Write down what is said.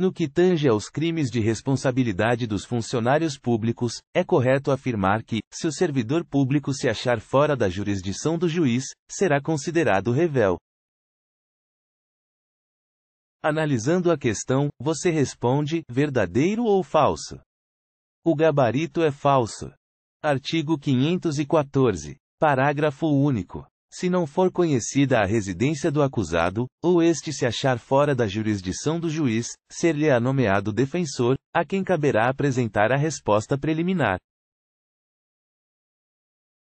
No que tange aos crimes de responsabilidade dos funcionários públicos, é correto afirmar que, se o servidor público se achar fora da jurisdição do juiz, será considerado revel. Analisando a questão, você responde: verdadeiro ou falso? O gabarito é falso. Artigo 514. Parágrafo único. Se não for conhecida a residência do acusado, ou este se achar fora da jurisdição do juiz, ser-lhe-á nomeado defensor, a quem caberá apresentar a resposta preliminar.